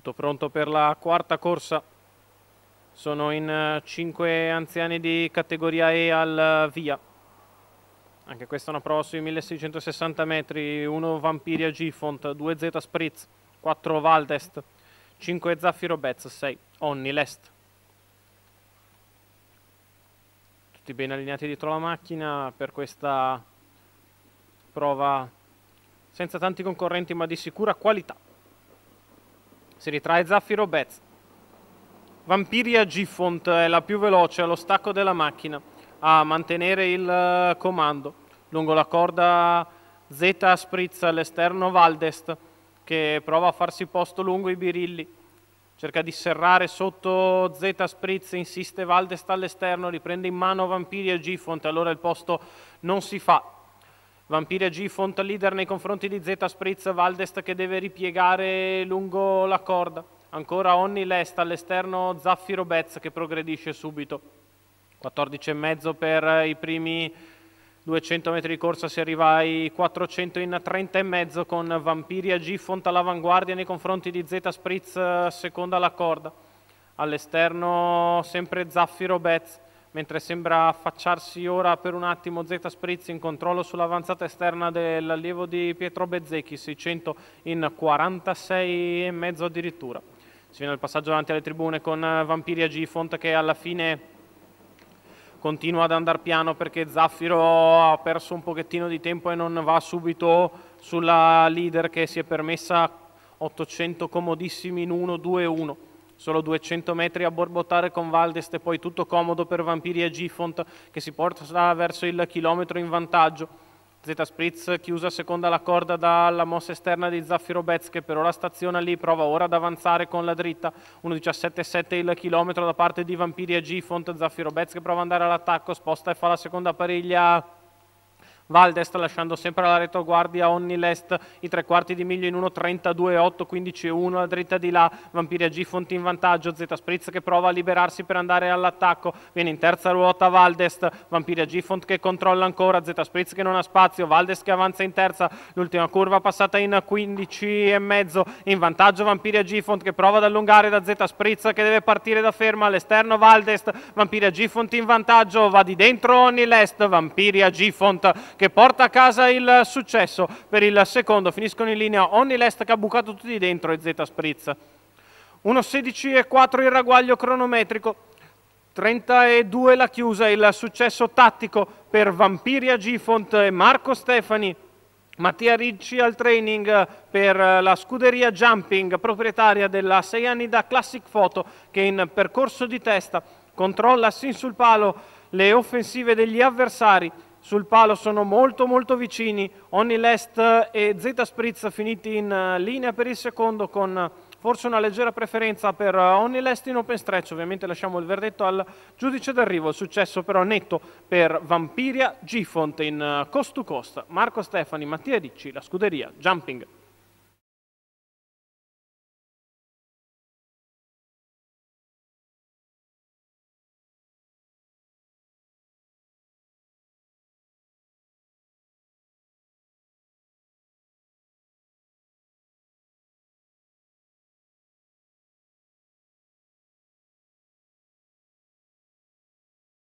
Tutto pronto per la quarta corsa. Sono in 5 eh, anziani di categoria E al via. Anche questa è una prova sui 1660 metri. 1 Vampiria Gifont, 2 Z Spritz, 4 Valdest, 5 Zaffiro Betz, 6 Onni Lest. Tutti ben allineati dietro la macchina per questa prova senza tanti concorrenti ma di sicura qualità. Si ritrae Zaffiro Betz. Vampiria Gifont è la più veloce allo stacco della macchina a mantenere il eh, comando lungo la corda Z spritz all'esterno Valdest che prova a farsi posto lungo i birilli cerca di serrare sotto Z spritz insiste Valdest all'esterno riprende in mano Vampiria Gifont allora il posto non si fa Vampire G, Font leader nei confronti di Z Spritz, Valdest che deve ripiegare lungo la corda. Ancora Onni Lest all'esterno Zaffiro Betz che progredisce subito. 14,5 per i primi 200 metri di corsa si arriva ai 400 in 30,5 con Vampiria G Font all'avanguardia nei confronti di Z Spritz seconda la corda. All'esterno sempre Zaffiro Betz mentre sembra affacciarsi ora per un attimo Z Spritz in controllo sull'avanzata esterna dell'allievo di Pietro Bezzecchi, 600 in 46,5 addirittura. Si viene il passaggio davanti alle tribune con Vampiria G. Font che alla fine continua ad andare piano perché Zaffiro ha perso un pochettino di tempo e non va subito sulla leader che si è permessa 800 comodissimi in 1-2-1 solo 200 metri a borbottare con Valdest e poi tutto comodo per Vampiri e Gifont che si porta verso il chilometro in vantaggio. Zeta Spritz chiusa seconda la corda dalla mossa esterna di Zaffiro Betz che per ora staziona lì, prova ora ad avanzare con la dritta, 1.17.7 il chilometro da parte di Vampiri e Gifont, Zaffiro Betz che prova ad andare all'attacco, sposta e fa la seconda pariglia Valdest lasciando sempre la retroguardia Lest i tre quarti di miglio in 1.32.8 15-1 la dritta di là Vampiria G Fonti in vantaggio Z Spritz che prova a liberarsi per andare all'attacco viene in terza ruota Valdest Vampiria G Font che controlla ancora Z Spritz che non ha spazio Valdest che avanza in terza l'ultima curva passata in 15 e mezzo in vantaggio Vampiria G Font che prova ad allungare da Z Spritz che deve partire da ferma all'esterno Valdest Vampiria G Font in vantaggio va di dentro Lest Vampiria G Font che porta a casa il successo. Per il secondo finiscono in linea Onni Lest che ha bucato tutti dentro e Z Spritz. 1.16,4 il raguaglio cronometrico, 32 la chiusa, il successo tattico per Vampiria Gifont e Marco Stefani. Mattia Ricci al training per la scuderia Jumping, proprietaria della 6 anni da Classic Photo, che in percorso di testa controlla sin sul palo le offensive degli avversari sul palo sono molto molto vicini, Onni Lest e Z Spritz finiti in eh, linea per il secondo con eh, forse una leggera preferenza per eh, Onni Lest in open stretch, ovviamente lasciamo il verdetto al giudice d'arrivo, il successo però netto per Vampiria Gifont in cost to cost, Marco Stefani, Mattia Ricci, la scuderia Jumping.